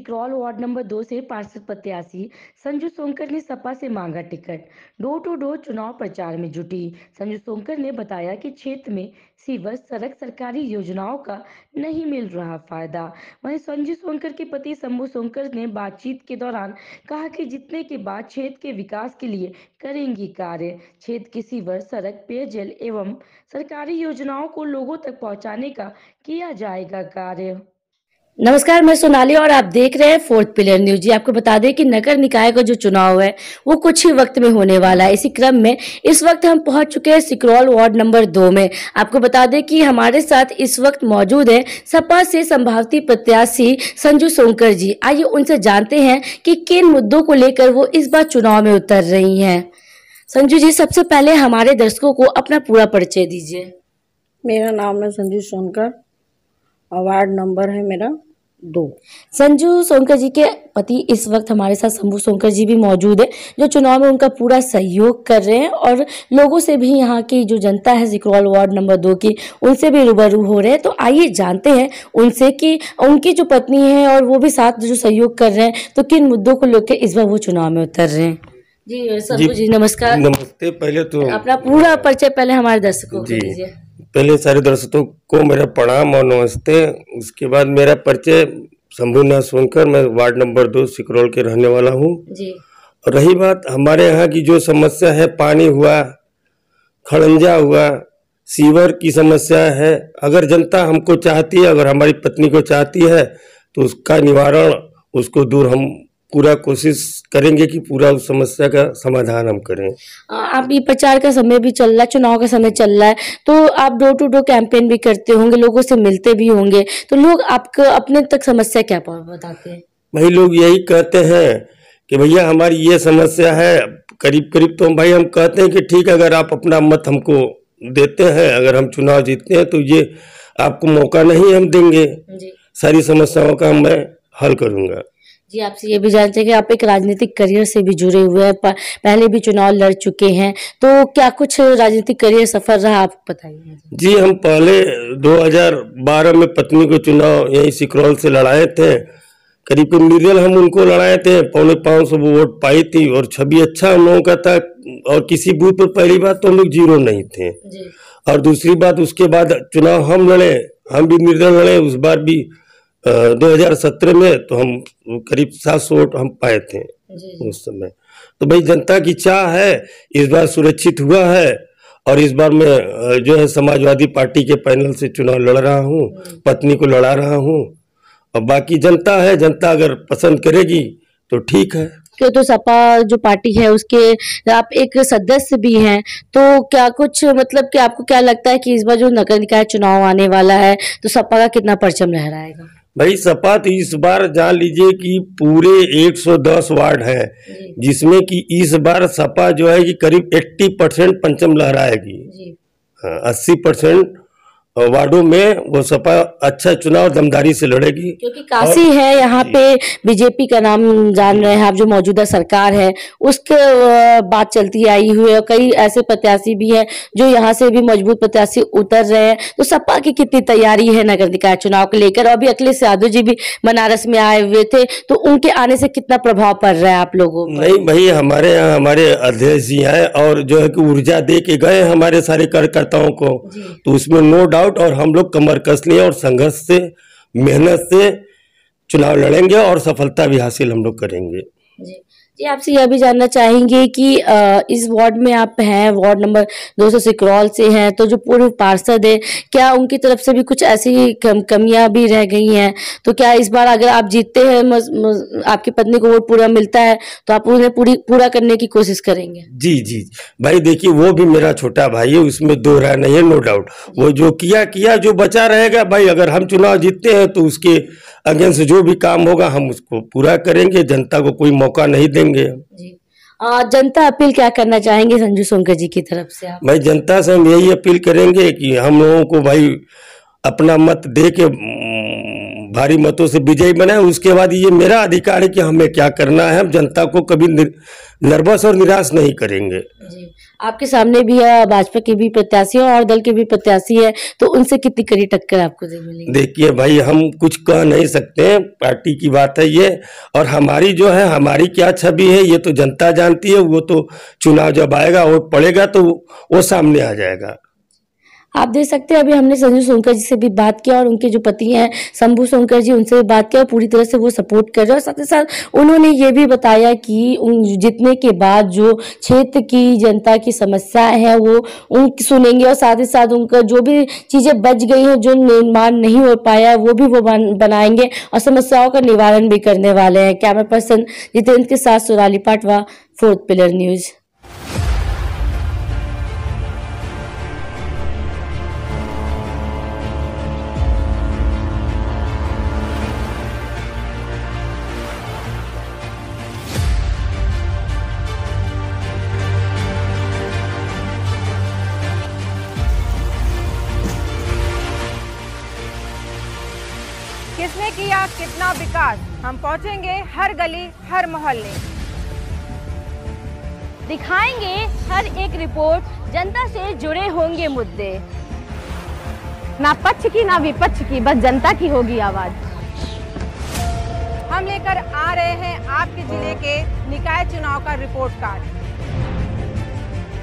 टिकरौल ward number दो से पार्षद प्रत्याशी संजू सोनकर ने सपा से मांगा टिकट डोर टू डोर चुनाव प्रचार में जुटी संजू सोनकर ने बताया कि क्षेत्र में सीवर सड़क सरकारी योजनाओं का नहीं मिल रहा फायदा वहीं संजू सोनकर के पति शंभू सोनकर ने बातचीत के दौरान कहा कि जितने के बाद क्षेत्र के विकास के लिए करेंगी कार्य क्षेत्र के सीवर सड़क पेयजल एवं सरकारी योजनाओं को लोगों तक पहुँचाने का किया जाएगा कार्य नमस्कार मैं सोनाली और आप देख रहे हैं फोर्थ पिलर न्यूज जी आपको बता दें कि नगर निकाय का जो चुनाव है वो कुछ ही वक्त में होने वाला है इसी क्रम में इस वक्त हम पहुंच चुके हैं सिकरौल वार्ड नंबर दो में आपको बता दें कि हमारे साथ इस वक्त मौजूद है सपा से संभावती प्रत्याशी संजू सोनकर जी आइए उनसे जानते हैं कि किन मुद्दों को लेकर वो इस बार चुनाव में उतर रही है संजू जी सबसे पहले हमारे दर्शकों को अपना पूरा परिचय दीजिए मेरा नाम है संजू सोनकर वार्ड नंबर है मेरा दो संजू सोनकर जी के पति इस वक्त हमारे साथ शंभू सोनकर जी भी मौजूद है जो चुनाव में उनका पूरा सहयोग कर रहे हैं और लोगों से भी यहाँ की जो जनता है जिक्रॉल वार्ड नंबर दो की उनसे भी रूबरू हो रहे हैं तो आइए जानते हैं उनसे कि उनकी जो पत्नी है और वो भी साथ जो सहयोग कर रहे हैं तो किन मुद्दों को लेकर इस बार वो चुनाव में उतर रहे हैं जी संजू जी, जी नमस्कार नमस्ते पहले तो अपना पूरा परिचय पहले हमारे दर्शकों को दीजिए पहले सारे दर्शकों को मेरा प्रणाम और नमस्ते उसके बाद मेरा परिचय शंभुनाथ सोनकर मैं वार्ड नंबर दो सिकरौल के रहने वाला हूँ और रही बात हमारे यहाँ की जो समस्या है पानी हुआ खड़ंजा हुआ सीवर की समस्या है अगर जनता हमको चाहती है अगर हमारी पत्नी को चाहती है तो उसका निवारण उसको दूर हम पूरा कोशिश करेंगे कि पूरा उस समस्या का समाधान हम करें आप ये प्रचार का समय भी चल रहा है चुनाव का समय चल रहा है तो आप डोर टू डोर कैंपेन भी करते होंगे लोगों से मिलते भी होंगे तो लोग आपको अपने तक समस्या क्या बताते हैं भाई लोग यही कहते हैं कि भैया हमारी ये समस्या है करीब करीब तो भाई हम कहते हैं कि ठीक है अगर आप अपना मत हमको देते हैं अगर हम चुनाव जीतते हैं तो ये आपको मौका नहीं हम देंगे सारी समस्याओं का मैं हल करूँगा जी आपसे ये भी जानते हैं कि आप एक राजनीतिक करियर से भी जुड़े हुए हैं पहले भी चुनाव लड़ चुके हैं तो क्या कुछ राजनीतिक करियर सफल रहा आप बताइए जी हम पहले 2012 में पत्नी को चुनाव यहीं सिकरौल से लड़ाए थे करीब करीब निर्दल हम उनको लड़ाए थे पौने पाँच सौ वोट पाई थी और छवि अच्छा हम लोगों का था और किसी बूथ पर पहली बात तो हम लोग जीरो नहीं थे और दूसरी बात उसके बाद चुनाव हम लड़े हम भी निर्दल लड़े उस बार भी 2017 में तो हम करीब सात सौ वोट हम पाए थे उस समय तो भाई जनता की चाह है इस बार सुरक्षित हुआ है और इस बार मैं जो है समाजवादी पार्टी के पैनल से चुनाव लड़ रहा हूँ हम्म। पत्नी को लड़ा रहा हूँ और बाकी जनता है जनता अगर पसंद करेगी तो ठीक है क्यों तो सपा जो पार्टी है उसके आप एक सदस्य भी हैं तो क्या कुछ मतलब कि आपको क्या लगता है कि इस बार जो नगर निकाय चुनाव आने वाला है तो सपा का कितना परचम लहराएगा भाई सपात इस बार जान लीजिए कि पूरे 110 वार्ड है जिसमें कि इस बार सपा जो है कि करीब 80 परसेंट पंचम लहराएगी हाँ, अस्सी परसेंट वार्डो में वो सपा अच्छा चुनाव दमदारी से लड़ेगी क्योंकि काशी है यहाँ पे बीजेपी का नाम जान रहे हैं आप जो मौजूदा सरकार है उसके बात चलती आई हुई है कई ऐसे प्रत्याशी भी हैं जो यहाँ से भी मजबूत प्रत्याशी उतर रहे हैं तो सपा की कितनी तैयारी है नगर निकाय चुनाव को लेकर और अभी अखिलेश यादव जी भी बनारस में आए हुए थे तो उनके आने से कितना प्रभाव पड़ रहा है आप लोगों को नहीं भाई हमारे यहाँ हमारे अध्यक्ष जी हैं और जो है की ऊर्जा दे के गए हमारे सारे कार्यकर्ताओं को तो उसमें नो डाउट आउट और हम लोग कमर कस लिए और संघर्ष से मेहनत से चुनाव लड़ेंगे और सफलता भी हासिल हम लोग करेंगे जी ये आपसे यह भी जानना चाहेंगे कि इस वार्ड में आप हैं वार्ड नंबर दो सौ सिकरौल से हैं तो जो पूर्व पार्षद है क्या उनकी तरफ से भी कुछ ऐसी कम, कमियां भी रह गई हैं तो क्या इस बार अगर आप जीतते हैं आपकी पत्नी को वोट पूरा मिलता है तो आप उन्हें पूरी पूरा करने की कोशिश करेंगे जी जी भाई देखिए वो भी मेरा छोटा भाई है उसमें दो राय नहीं है नो डाउट वो जो किया किया जो बचा रहेगा भाई अगर हम चुनाव जीतते हैं तो उसके अगेंस्ट जो भी काम होगा हम उसको पूरा करेंगे जनता को कोई मौका नहीं देंगे होंगे जनता अपील क्या करना चाहेंगे संजू सोनकर जी की तरफ से आप? भाई जनता से हम यही अपील करेंगे कि हम लोगों को भाई अपना मत दे के भारी मतों से विजयी बने उसके बाद ये मेरा अधिकार है कि हमें क्या करना है हम जनता को कभी नर्वस और निराश नहीं करेंगे आपके सामने भी है भाजपा के भी प्रत्याशी और दल के भी प्रत्याशी है तो उनसे कितनी कड़ी टक्कर आपको देखिए भाई हम कुछ कह नहीं सकते पार्टी की बात है ये और हमारी जो है हमारी क्या छवि है ये तो जनता जानती है वो तो चुनाव जब आएगा और पड़ेगा तो वो सामने आ जाएगा आप देख सकते हैं अभी हमने संजू सोनकर जी से भी बात किया और उनके जो पति हैं शंभू सोनकर जी उनसे भी बात किया और पूरी तरह से वो सपोर्ट कर रहे और साथ ही साथ उन्होंने ये भी बताया कि उन जीतने के बाद जो क्षेत्र की जनता की समस्या है वो उन सुनेंगे और साथ ही साथ उनका जो भी चीज़ें बच गई हैं जो निर्माण नहीं हो पाया वो भी वो बनाएंगे और समस्याओं का निवारण भी करने वाले हैं कैमरा पर्सन जितेंद्र के साथ Sonali Patwa fourth pillar news किसने किया कितना विकास हम पहुंचेंगे हर गली हर मोहल्ले दिखाएंगे हर एक रिपोर्ट जनता से जुड़े होंगे मुद्दे ना पक्ष की ना विपक्ष की बस जनता की होगी आवाज़ हम लेकर आ रहे हैं आपके जिले के निकाय चुनाव का रिपोर्ट कार्ड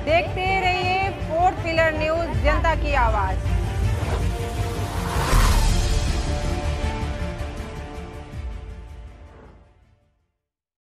देखते रहिए फोर्थ पिलर न्यूज जनता की आवाज़